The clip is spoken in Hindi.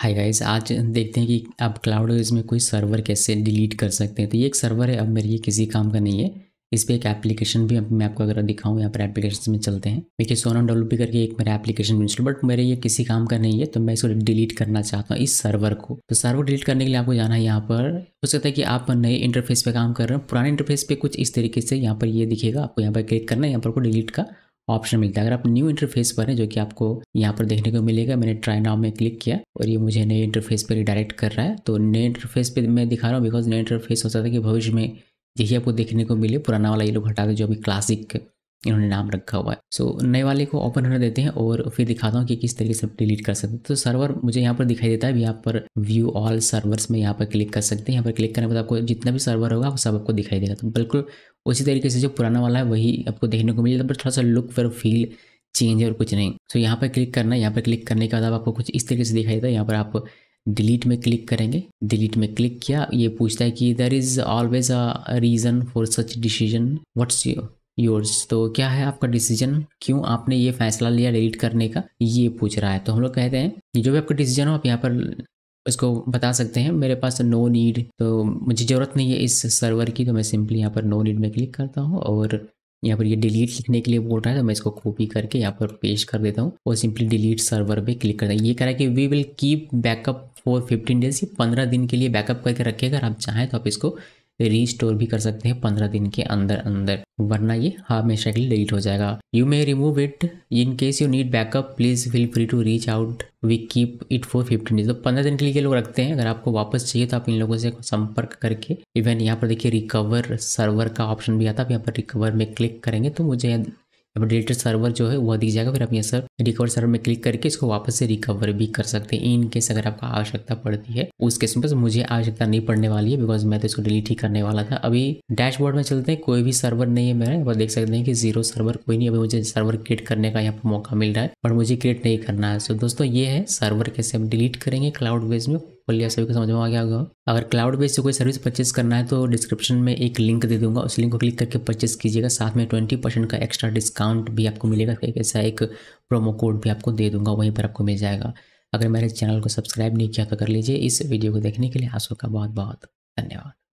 हाय गाइस आज देखते हैं कि आप क्लाउड में कोई सर्वर कैसे डिलीट कर सकते हैं तो ये एक सर्वर है अब मेरे ये किसी काम का नहीं है इस पर एक एप्लीकेशन भी मैं आपको अगर दिखाऊँ यहाँ पर एप्लीकेशन में चलते हैं देखिए सोना भी करके एक मेरा एप्लीकेशन इंस्टॉल बट मेरे ये किसी काम का नहीं है तो मैं इसको डिलीट करना चाहता हूँ इस सर्वर को तो सर्वर डिलीट करने के लिए आपको जाना है यहाँ पर हो सकता है कि आप नए इंटरफेस पर काम कर रहे हैं पुराने इंटरफेस पर कुछ इस तरीके से यहाँ पर ये दिखेगा आपको यहाँ पर क्लिक करना है यहाँ पर को डिलीट का ऑप्शन मिलता है अगर आप न्यू इंटरफेस पर हैं जो कि आपको यहाँ पर देखने को मिलेगा मैंने ट्राई नाव में क्लिक किया और ये मुझे नए इंटरफेस पर रिडायरेक्ट कर रहा है तो नए इंटरफेस पर मैं दिखा रहा हूँ बिकॉज नए इंटरफेस हो सकता है कि भविष्य में यही आपको देखने को मिले पुराना वाला ये लोग हटा दें जो अभी क्लासिक इन्होंने नाम रखा हुआ है सो so, नए वाले को ओपन होने देते हैं और फिर दिखाता हूँ कि किस तरीके से डिलीट कर सकते हैं तो सर्वर मुझे यहाँ पर दिखाई देता है यहाँ पर व्यू ऑल सर्वर्स में यहाँ पर क्लिक कर सकते हैं यहाँ पर क्लिक करने के बाद आपको जितना भी सर्वर होगा वो सब आपको दिखाई देगा तो बिल्कुल उसी तरीके से जो पुराना वाला है वही आपको देखने को मिल जाता तो पर थोड़ा सा लुक फिर फील चेंज और कुछ नहीं सो so, यहाँ पर क्लिक करना है यहाँ पर क्लिक करने के बाद आपको कुछ इस तरीके से दिखाई देता है यहाँ पर आप डिलीट में क्लिक करेंगे डिलीट में क्लिक किया ये पूछता है कि there is always a reason for such decision what's your yours तो क्या है आपका डिसीजन क्यों आपने ये फैसला लिया डिलीट करने का ये पूछ रहा है तो हम लोग कहते हैं जो भी आपका डिसीजन हो आप यहाँ पर इसको बता सकते हैं मेरे पास नो नीड तो मुझे ज़रूरत नहीं है इस सर्वर की तो मैं सिंपली यहाँ पर नो नीड में क्लिक करता हूँ और यहाँ पर ये डिलीट लिखने के लिए बोल रहा है तो मैं इसको कॉपी करके यहाँ पर पेश कर देता हूँ और सिंपली डिलीट सर्वर पे क्लिक करता है ये कह रहा है कि we will keep backup for fifteen days ये पंद्रह दिन के लिए बैकअप करके रखेगा अगर आप चाहें तो आप इसको रीस्टोर भी कर सकते हैं पंद्रह दिन के अंदर अंदर वरना ये हमेशा के लिए डिलीट हो जाएगा you may remove it in case you need backup please feel free to reach out we keep it for fifteen days तो पंद्रह दिन के लिए लोग रखते हैं अगर आपको वापस चाहिए तो आप इन लोगों से संपर्क करके इवन यहाँ पर देखिए रिकवर सर्वर का ऑप्शन भी आता है आप यहाँ पर रिकवर में क्लिक करेंगे तो मुझे अपना सर्वर जो है वह दिख जाएगा फिर आप यहाँ सर रिकवर सर्वर में क्लिक करके इसको वापस से रिकवर भी कर सकते हैं इन केस अगर आपको आवश्यकता पड़ती है उस केस में बस मुझे आवश्यकता नहीं पड़ने वाली है बिकॉज मैं तो इसको डिलीट ही करने वाला था अभी डैशबोर्ड में चलते हैं कोई भी सर्वर नहीं है मेरा देख सकते हैं कि जीरो सर्वर कोई नहीं अभी मुझे सर्वर क्रिएट करने का यहाँ पर मौका मिल रहा है पर मुझे क्रिएट नहीं करना है सो दोस्तों ये है सर्वर कैसे हम डिलीट करेंगे क्लाउड बेस में पढ़ सभी को समझ में आ गया होगा अगर क्लाउड बेस से कोई सर्विस परचेस करना है तो डिस्क्रिप्शन में एक लिंक दे दूंगा उस लिंक को क्लिक करके परचेस कीजिएगा साथ में ट्वेंटी परसेंट का एक्स्ट्रा डिस्काउंट भी आपको मिलेगा एक ऐसा एक प्रोमो कोड भी आपको दे दूंगा वहीं पर आपको मिल जाएगा अगर मेरे चैनल को सब्सक्राइब नहीं किया तो कर लीजिए इस वीडियो को देखने के लिए आप का बहुत बहुत धन्यवाद